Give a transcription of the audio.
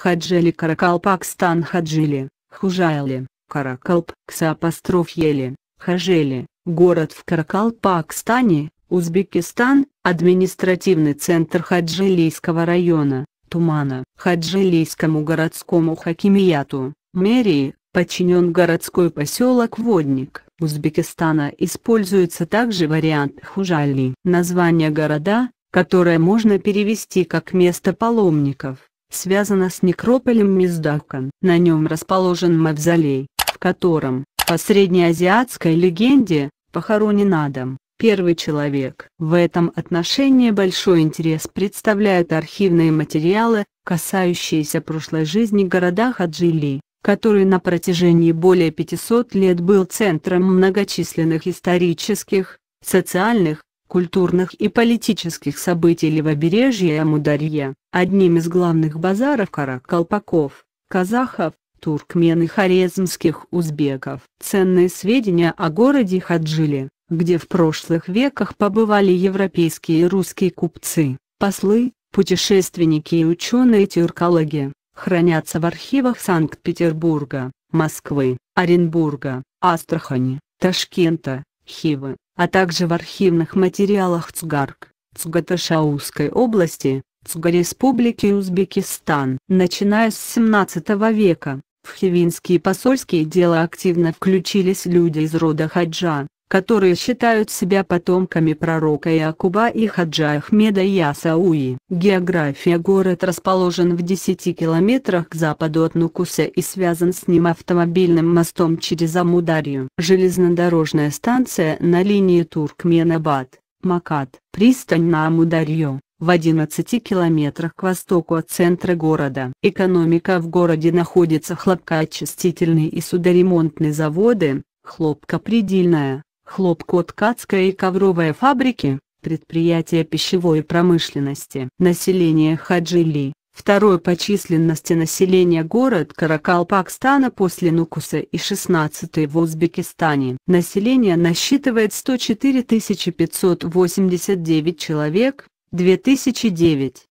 Хаджели Каракалпакстан Хаджили, Хужайли, Каракалп, Ксапостроф Ели, Хажели, город в Каракалпакстане, Узбекистан, административный центр Хаджилийского района, Тумана. Хаджилийскому городскому хакимияту, мэрии, подчинен городской поселок Водник. Узбекистана используется также вариант Хужали. Название города, которое можно перевести как «место паломников», связана с некрополем Миздакан. На нем расположен мавзолей, в котором, по среднеазиатской легенде, похоронен Адам, первый человек. В этом отношении большой интерес представляют архивные материалы, касающиеся прошлой жизни города Хаджили который на протяжении более 500 лет был центром многочисленных исторических, социальных, культурных и политических событий Левобережья и Амударья, одним из главных базаров каракалпаков, казахов, туркмен и хорезмских узбеков. Ценные сведения о городе Хаджили, где в прошлых веках побывали европейские и русские купцы, послы, путешественники и ученые-тюркологи, хранятся в архивах Санкт-Петербурга, Москвы, Оренбурга, Астрахани, Ташкента, Хивы, а также в архивных материалах ЦУГАРК, Цугаташаусской области, Цугареспублики Узбекистан. Начиная с 17 века, в хивинские посольские дела активно включились люди из рода хаджа, которые считают себя потомками пророка Якуба и Хаджа Ахмеда Ясауи. География город расположен в 10 километрах к западу от Нукуса и связан с ним автомобильным мостом через Амударью. Железнодорожная станция на линии Туркменабад, Макат, пристань на Амударью в 11 километрах к востоку от центра города. Экономика в городе находится хлопкоочистительные и судоремонтные заводы, хлопкопредельная, хлопкоткацкая и ковровая фабрики, предприятия пищевой промышленности. Население Хаджили, второй по численности населения город Каракалпакстана после Нукуса и 16 в Узбекистане. Население насчитывает 104 589 человек, 2009.